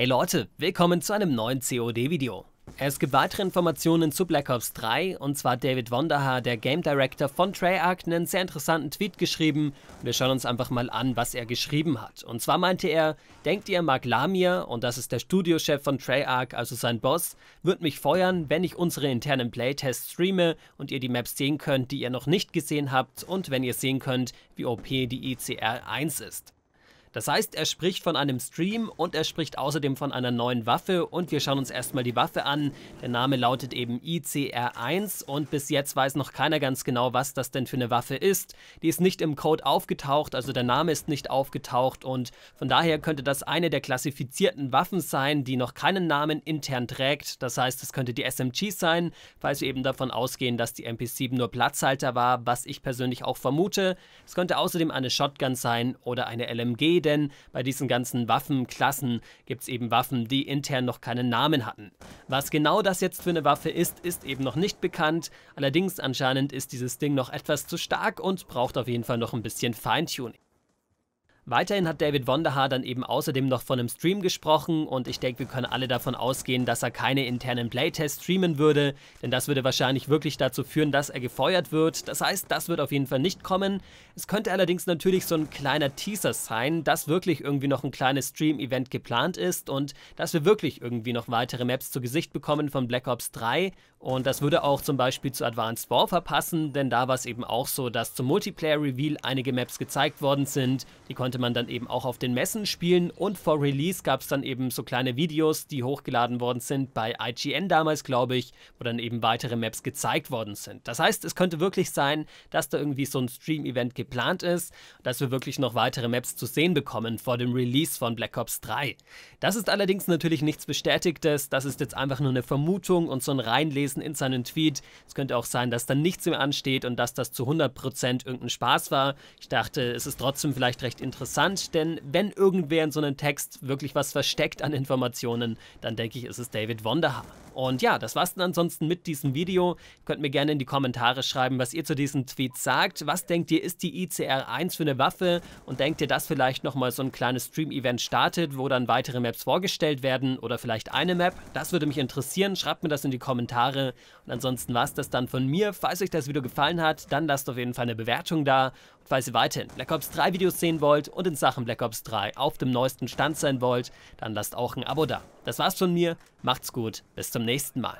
Hey Leute, willkommen zu einem neuen COD-Video. Es gibt weitere Informationen zu Black Ops 3 und zwar David Wonderhaar, der Game Director von Treyarch, einen sehr interessanten Tweet geschrieben wir schauen uns einfach mal an, was er geschrieben hat. Und zwar meinte er, denkt ihr Mark Lamir, und das ist der Studiochef von Treyarch, also sein Boss, wird mich feuern, wenn ich unsere internen Playtests streame und ihr die Maps sehen könnt, die ihr noch nicht gesehen habt und wenn ihr sehen könnt, wie OP die ICR 1 ist. Das heißt, er spricht von einem Stream und er spricht außerdem von einer neuen Waffe und wir schauen uns erstmal die Waffe an. Der Name lautet eben ICR1 und bis jetzt weiß noch keiner ganz genau, was das denn für eine Waffe ist. Die ist nicht im Code aufgetaucht, also der Name ist nicht aufgetaucht und von daher könnte das eine der klassifizierten Waffen sein, die noch keinen Namen intern trägt. Das heißt, es könnte die SMG sein, falls wir eben davon ausgehen, dass die MP7 nur Platzhalter war, was ich persönlich auch vermute. Es könnte außerdem eine Shotgun sein oder eine LMG denn bei diesen ganzen Waffenklassen gibt es eben Waffen, die intern noch keinen Namen hatten. Was genau das jetzt für eine Waffe ist, ist eben noch nicht bekannt. Allerdings anscheinend ist dieses Ding noch etwas zu stark und braucht auf jeden Fall noch ein bisschen Feintuning. Weiterhin hat David Wonderhaar dann eben außerdem noch von einem Stream gesprochen und ich denke, wir können alle davon ausgehen, dass er keine internen Playtests streamen würde, denn das würde wahrscheinlich wirklich dazu führen, dass er gefeuert wird. Das heißt, das wird auf jeden Fall nicht kommen. Es könnte allerdings natürlich so ein kleiner Teaser sein, dass wirklich irgendwie noch ein kleines Stream-Event geplant ist und dass wir wirklich irgendwie noch weitere Maps zu Gesicht bekommen von Black Ops 3 und das würde auch zum Beispiel zu Advanced War verpassen, denn da war es eben auch so, dass zum Multiplayer-Reveal einige Maps gezeigt worden sind, die konnte konnte man dann eben auch auf den Messen spielen und vor Release gab es dann eben so kleine Videos, die hochgeladen worden sind bei IGN damals, glaube ich, wo dann eben weitere Maps gezeigt worden sind. Das heißt, es könnte wirklich sein, dass da irgendwie so ein Stream-Event geplant ist, dass wir wirklich noch weitere Maps zu sehen bekommen vor dem Release von Black Ops 3. Das ist allerdings natürlich nichts Bestätigtes, das ist jetzt einfach nur eine Vermutung und so ein Reinlesen in seinen Tweet. Es könnte auch sein, dass da nichts mehr ansteht und dass das zu 100% irgendein Spaß war. Ich dachte, es ist trotzdem vielleicht recht interessant interessant, denn wenn irgendwer in so einem Text wirklich was versteckt an Informationen, dann denke ich, ist es David Wonderhaar. Und ja, das war's dann ansonsten mit diesem Video. Ihr könnt mir gerne in die Kommentare schreiben, was ihr zu diesem Tweet sagt. Was denkt ihr, ist die ICR-1 für eine Waffe? Und denkt ihr, dass vielleicht nochmal so ein kleines Stream-Event startet, wo dann weitere Maps vorgestellt werden oder vielleicht eine Map? Das würde mich interessieren. Schreibt mir das in die Kommentare. Und ansonsten war's das dann von mir. Falls euch das Video gefallen hat, dann lasst auf jeden Fall eine Bewertung da. Und falls ihr weiterhin Black Ops 3 Videos sehen wollt und in Sachen Black Ops 3 auf dem neuesten Stand sein wollt, dann lasst auch ein Abo da. Das war's von mir. Macht's gut. Bis zum nächsten Mal.